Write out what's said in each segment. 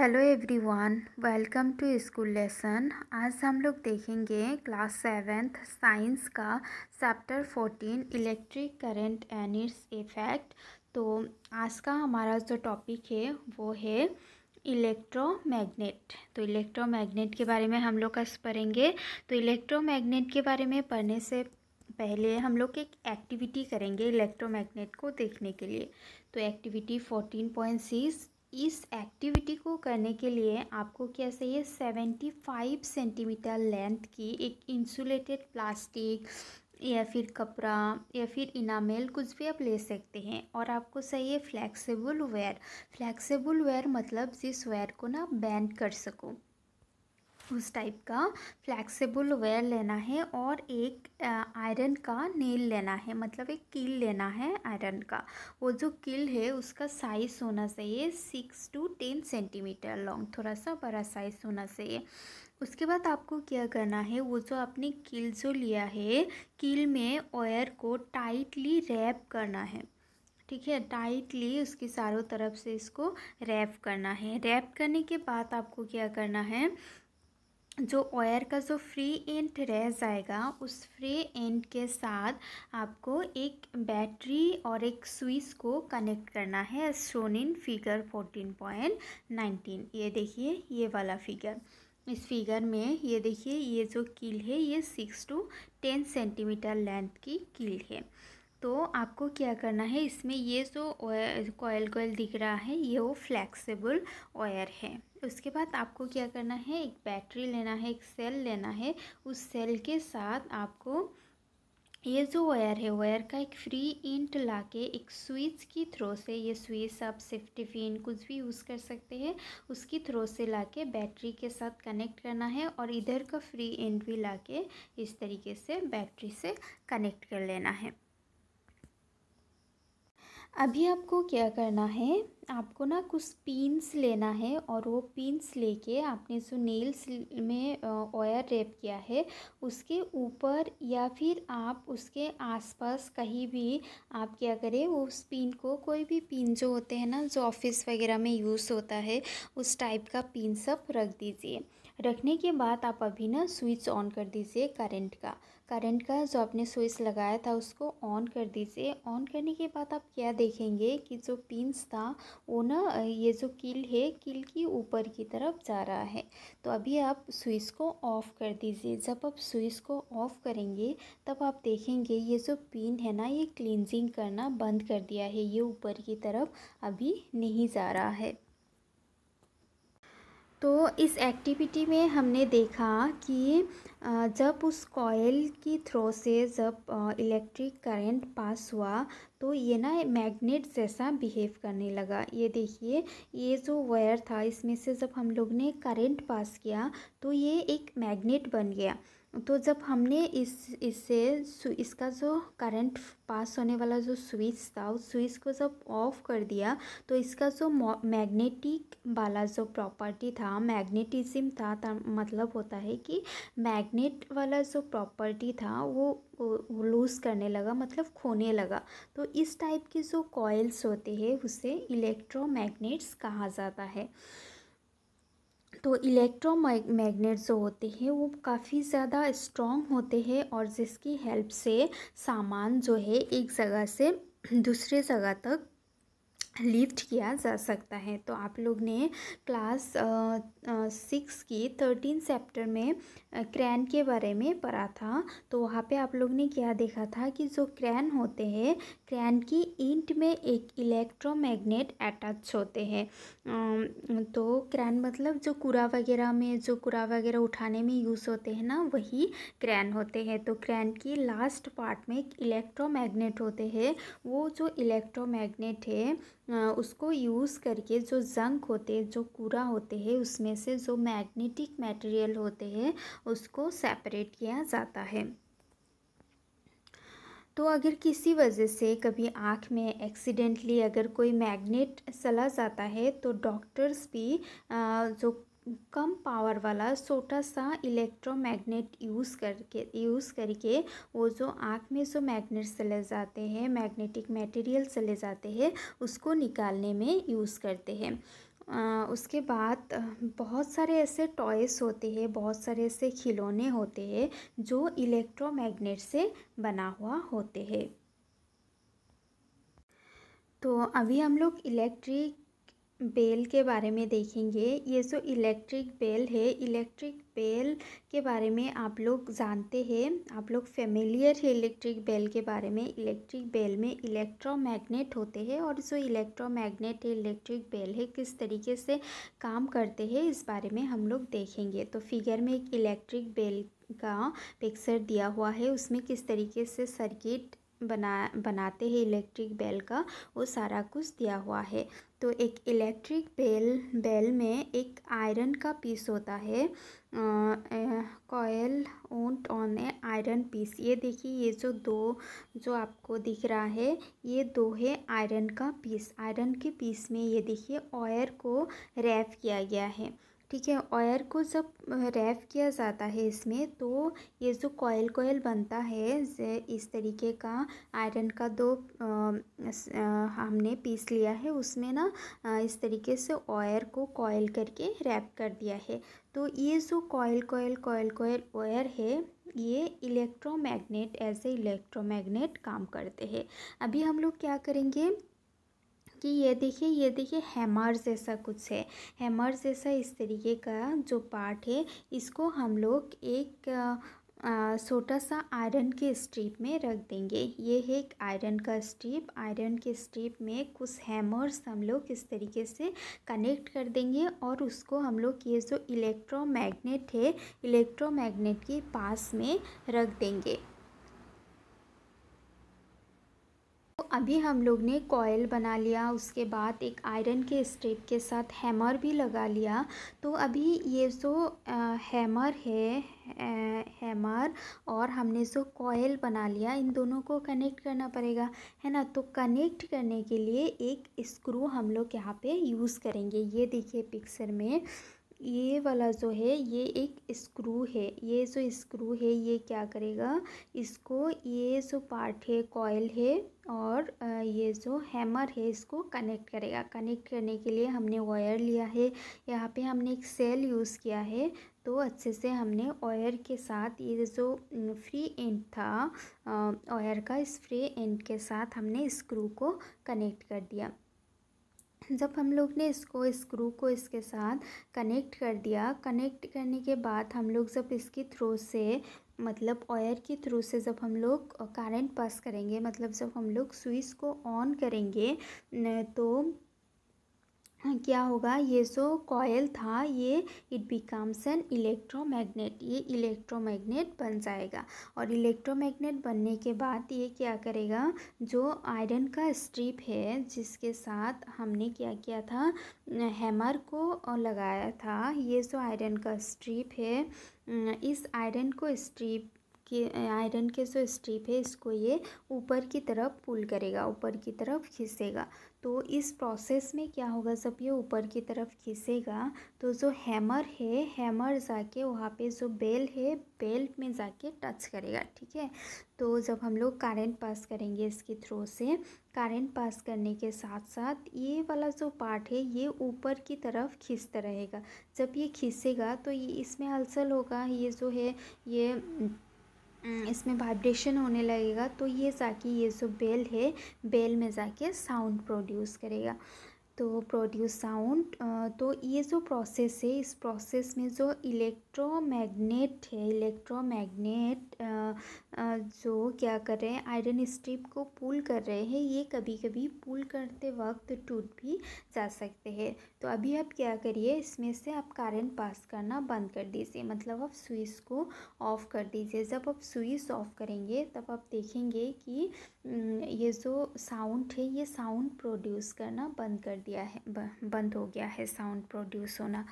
Hello everyone welcome to school lesson आज हम लोग देखेंगे क्लास सेवेंथ साइंस का chapter fourteen electric current and its effect तो आज का हमारा जो टॉपिक है वो है इलेक्ट्रोमैग्नेट तो इलेक्ट्रोमैग्नेट के बारे में हम लोग कस पढ़ेंगे तो इलेक्ट्रोमैग्नेट के बारे में पढ़ने से पहले हम लोग एक एक्टिविटी करेंगे इलेक्ट्रोमैग्नेट को देखने के लिए तो एक्टिविटी फोर्टीन पॉइंट सिक्स इस एक्टिविटी को करने के लिए आपको क्या चाहिए सेवेंटी फाइव सेंटीमीटर लेंथ की एक इंसुलेटेड प्लास्टिक या फिर कपड़ा या फिर इनामेल कुछ भी आप ले सकते हैं और आपको चाहिए फ़्लैक्सीबल वेयर फ्लैक्सीबल वेयर मतलब जिस वेयर को ना बैंड कर सको उस टाइप का फ्लैक्सीबल वेयर लेना है और एक आयरन का नेल लेना है मतलब एक कील लेना है आयरन का वो जो कील है उसका साइज़ होना चाहिए six to ten centimetre long थोड़ा सा बड़ा साइज़ होना चाहिए उसके बाद आपको क्या करना है वो जो आपने कील जो लिया है कील में ऑयर को टाइटली रैप करना है ठीक है टाइटली उसके चारों तरफ से इसको रैप करना है रैप करने के बाद आपको क्या करना है जो ऑयर का जो फ्री एंड रह जाएगा उस फ्री एंड के साथ आपको एक बैटरी और एक स्विच को कनेक्ट करना है shown in figure fourteen point nineteen ये देखिए ये वाला फिगर इस फिगर में ये देखिए ये जो कील है ये six to ten centimetre length की कील है तो आपको क्या करना है इसमें ये जो कोयल कोयल दिख रहा है ये वो फ्लैक्सीबल वायर है उसके बाद आपको क्या करना है एक बैटरी लेना है एक सेल लेना है उस सेल के साथ आपको ये जो वायर है वायर का एक फ्री इंट लाके एक स्विच की थ्रो से ये स्विच आप सेफ्टी फिन कुछ भी यूज़ कर सकते हैं उसकी थ्रो से लाके बैटरी के साथ कनेक्ट करना है और इधर का फ्री इंट भी लाके इस तरीके से बैटरी से कनेक्ट कर लेना है अभी आपको क्या करना है आपको ना कुछ पिंस लेना है और वो पिंस लेके आपने जो नेल्स में ऑयर रेप किया है उसके ऊपर या फिर आप उसके आसपास कहीं भी आप क्या करें वो उस पिन को कोई भी पिन जो होते हैं ना जो ऑफिस वगैरह में यूज़ होता है उस टाइप का पिन सब रख दीजिए रखने के बाद आप अभी ना स्विच ऑन कर दीजिए करंट का करंट का जो आपने स्विच लगाया था उसको ऑन कर दीजिए ऑन करने के बाद आप क्या देखेंगे कि जो पिंस था वो ना ये जो किल है किल की ऊपर की तरफ जा रहा है तो अभी आप स्विच को ऑफ़ कर दीजिए जब आप स्विच को ऑफ़ करेंगे तब आप देखेंगे ये जो पिन है ना ये क्लिनजिंग करना बंद कर दिया है ये ऊपर की तरफ अभी नहीं जा रहा है तो इस एक्टिविटी में हमने देखा कि जब उस कॉयल की थ्रो से जब इलेक्ट्रिक करंट पास हुआ तो ये ना मैग्नेट जैसा बिहेव करने लगा ये देखिए ये जो वायर था इसमें से जब हम लोग ने करंट पास किया तो ये एक मैग्नेट बन गया तो जब हमने इस इससे इसका जो करंट पास होने वाला जो स्विच था उस स्विच को जब ऑफ कर दिया तो इसका जो मैग्नेटिक वाला जो प्रॉपर्टी था मैग्नेटिज्म था, मतलब होता है कि मैग्नेट वाला जो प्रॉपर्टी था वो लूज़ करने लगा मतलब खोने लगा तो इस टाइप के जो कॉयल्स होते हैं उसे इलेक्ट्रोमैग्नेट्स कहा जाता है तो इलेक्ट्रोमैग्नेट जो होते हैं वो काफ़ी ज़्यादा स्ट्रॉन्ग होते हैं और जिसकी हेल्प से सामान जो है एक जगह से दूसरे जगह तक लिफ्ट किया जा सकता है तो आप लोग ने क्लास सिक्स की थर्टीन चैप्टर में क्रैन के बारे में पढ़ा था तो वहाँ पे आप लोग ने क्या देखा था कि जो क्रैन होते हैं क्रैन की इंट में एक इलेक्ट्रोमैग्नेट अटैच होते हैं तो क्रैन मतलब जो कूड़ा वगैरह में जो कूड़ा वगैरह उठाने में यूज़ होते हैं ना वही क्रैन होते हैं तो क्रैन की लास्ट पार्ट में एक इलेक्ट्रो होते हैं वो जो इलेक्ट्रो है उसको यूज़ करके जो ज़ंक होते हैं जो कूड़ा होते हैं उसमें से जो मैग्नेटिक मटेरियल होते हैं उसको सेपरेट किया जाता है तो अगर किसी वजह से कभी आँख में एक्सीडेंटली अगर कोई मैग्नेट चला जाता है तो डॉक्टर्स भी जो कम पावर वाला छोटा सा इलेक्ट्रोमैग्नेट यूज़ करके यूज़ करके वो जो आँख में जो मैग्नेट चले जाते हैं मैग्नेटिक मटेरियल चले जाते हैं उसको निकालने में यूज़ करते हैं उसके बाद बहुत सारे ऐसे टॉयस होते हैं बहुत सारे ऐसे खिलौने होते हैं जो इलेक्ट्रोमैग्नेट से बना हुआ होते हैं तो अभी हम लोग इलेक्ट्रिक बेल के बारे में देखेंगे ये जो इलेक्ट्रिक बेल है इलेक्ट्रिक बेल के बारे में आप लोग जानते हैं आप लोग फेमिलियर है इलेक्ट्रिक बेल के बारे में इलेक्ट्रिक बेल में इलेक्ट्रोमैग्नेट होते हैं और जो इलेक्ट्रोमैग्नेट है इलेक्ट्रिक बेल है किस तरीके से काम करते हैं इस बारे में हम लोग देखेंगे तो फिगर में एक इलेक्ट्रिक बेल का पिक्चर दिया हुआ है उसमें किस तरीके से सर्किट बना बनाते हैं इलेक्ट्रिक बेल का वो सारा कुछ दिया हुआ है तो एक इलेक्ट्रिक बेल बेल में एक आयरन का पीस होता है coil wound on a iron piece ये देखिए ये जो दो जो आपको दिख रहा है ये दो है आयरन का पीस आयरन के पीस में ये देखिए ऑयर को रैप किया गया है ठीक है ऑयर को जब रैप किया जाता है इसमें तो ये जो कोयल कोयल बनता है इस तरीके का आयरन का दो हमने पीस लिया है उसमें ना इस तरीके से ऑयर को कोयल करके रैप कर दिया है तो ये जो कोयल कोयल कोयल कोयल ऑयर है ये इलेक्ट्रोमैग्नेट एज ए इलेक्ट्रोमैग्नेट काम करते हैं अभी हम लोग क्या करेंगे कि ये देखिए ये देखिए हैमर जैसा कुछ है हैमर जैसा इस तरीके का जो पार्ट है इसको हम लोग एक छोटा सा आयरन के स्ट्रिप में रख देंगे ये है एक आयरन का स्ट्रिप आयरन के स्ट्रिप में कुछ हैमर्स हम लोग इस तरीके से कनेक्ट कर देंगे और उसको हम लोग ये जो इलेक्ट्रोमैग्नेट है इलेक्ट्रोमैग्नेट के पास में रख देंगे अभी हम लोग ने कॉयल बना लिया उसके बाद एक आयरन के स्ट्रिप के साथ हैमर भी लगा लिया तो अभी ये जो हैमर है हैमर और हमने जो कॉयल बना लिया इन दोनों को कनेक्ट करना पड़ेगा है ना तो कनेक्ट करने के लिए एक स्क्रू हम लोग यहाँ पे यूज़ करेंगे ये देखिए पिक्चर में ये वाला जो है ये एक स्क्रू है ये जो स्क्रू है ये क्या करेगा इसको ये जो पार्ट है कॉयल है और ये जो हैमर है इसको कनेक्ट करेगा कनेक्ट करने के लिए हमने वायर लिया है यहाँ पे हमने एक सेल यूज़ किया है तो अच्छे से हमने ऑयर के साथ ये जो फ्री एंड था ऑयर का इस फ्री एंड के साथ हमने स्क्रू को कनेक्ट कर दिया जब हम लोग ने इसको स्क्रू को इसके साथ कनेक्ट कर दिया कनेक्ट करने के बाद हम लोग जब इसके थ्रू से मतलब ऑयर के थ्रू से जब हम लोग करंट पास करेंगे मतलब जब हम लोग स्विच को ऑन करेंगे तो हाँ, क्या होगा ये जो कॉयल था ये इट बिकम्स एन इलेक्ट्रोमैग्नेट ये इलेक्ट्रोमैग्नेट बन जाएगा और इलेक्ट्रोमैग्नेट बनने के बाद ये क्या करेगा जो आयरन का स्ट्रिप है जिसके साथ हमने क्या किया था हैमर को लगाया था ये जो आयरन का स्ट्रिप है इस आयरन को स्ट्रिप के आयरन के जो स्ट्रिप है इसको ये ऊपर की तरफ पुल करेगा ऊपर की तरफ खींचेगा तो इस प्रोसेस में क्या होगा जब ये ऊपर की तरफ खींचेगा तो जो हैमर है हैमर जाके वहाँ पे जो बेल है बेल में जाके टच करेगा ठीक है तो जब हम लोग कारेंट पास करेंगे इसके थ्रू से कारेंट पास करने के साथ साथ ये वाला जो पार्ट है ये ऊपर की तरफ खींचता रहेगा जब ये खींचेगा तो ये इसमें हलचल होगा ये जो है ये हम्म। इसमें वाइब्रेशन होने लगेगा तो ये जाके ये जो बेल है बेल में जाके साउंड प्रोड्यूस करेगा तो प्रोड्यूस साउंड तो ये जो प्रोसेस है इस प्रोसेस में जो इलेक्ट्रोमैग्नेट है इलेक्ट्रोमैग्नेट जो क्या कर रहे हैं आयरन स्ट्रिप को पुल कर रहे हैं ये कभी कभी पुल करते वक्त टूट भी जा सकते हैं तो अभी आप क्या करिए इसमें से आप करंट पास करना बंद कर दीजिए मतलब आप स्विच को ऑफ़ कर दीजिए जब आप स्विच ऑफ़ करेंगे तब आप देखेंगे कि ये जो साउंड है ये साउंड प्रोड्यूस करना बंद कर दिया है बंद हो गया है साउंड प्रोड्यूस होना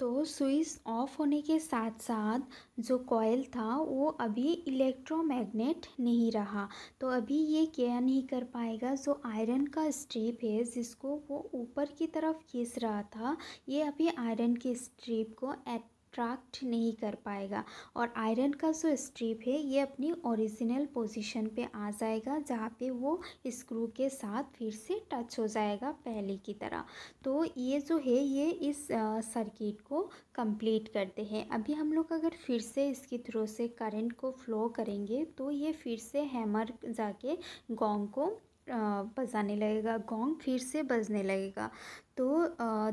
तो स्विच ऑफ होने के साथ साथ जो कॉयल था वो अभी इलेक्ट्रोमैग्नेट नहीं रहा तो अभी ये क्या नहीं कर पाएगा जो आयरन का स्ट्रिप है जिसको वो ऊपर की तरफ खींच रहा था ये अभी आयरन के स्ट्रिप को एट एक्सट्रैक्ट नहीं कर पाएगा और आयरन का जो स्ट्रिप है ये अपनी ओरिजिनल पोजीशन पे आ जाएगा जहाँ पे वो स्क्रू के साथ फिर से टच हो जाएगा पहले की तरह तो ये जो है ये इस सर्किट को कंप्लीट करते हैं अभी हम लोग अगर फिर से इसके थ्रू से करंट को फ्लो करेंगे तो ये फिर से हैमर जाके गोंग को बजाने लगेगा गोंग फिर से बजने लगेगा तो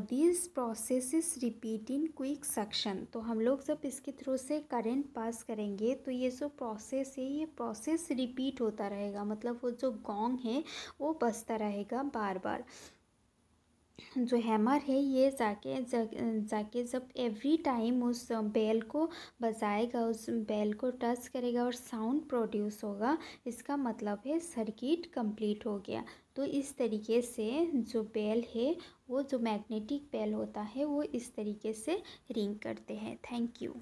this process is repeat in quick section तो हम लोग जब इसके थ्रू से करंट पास करेंगे तो ये जो प्रोसेस है ये प्रोसेस रिपीट होता रहेगा मतलब वो जो गोंग है वो बजता रहेगा बार बार जो हैमर है ये जाके जाके जब एवरी टाइम उस बेल को बजाएगा उस बेल को टच करेगा और साउंड प्रोड्यूस होगा इसका मतलब है सर्किट कंप्लीट हो गया तो इस तरीके से जो बेल है वो जो मैग्नेटिक बेल होता है वो इस तरीके से रिंग करते हैं थैंक यू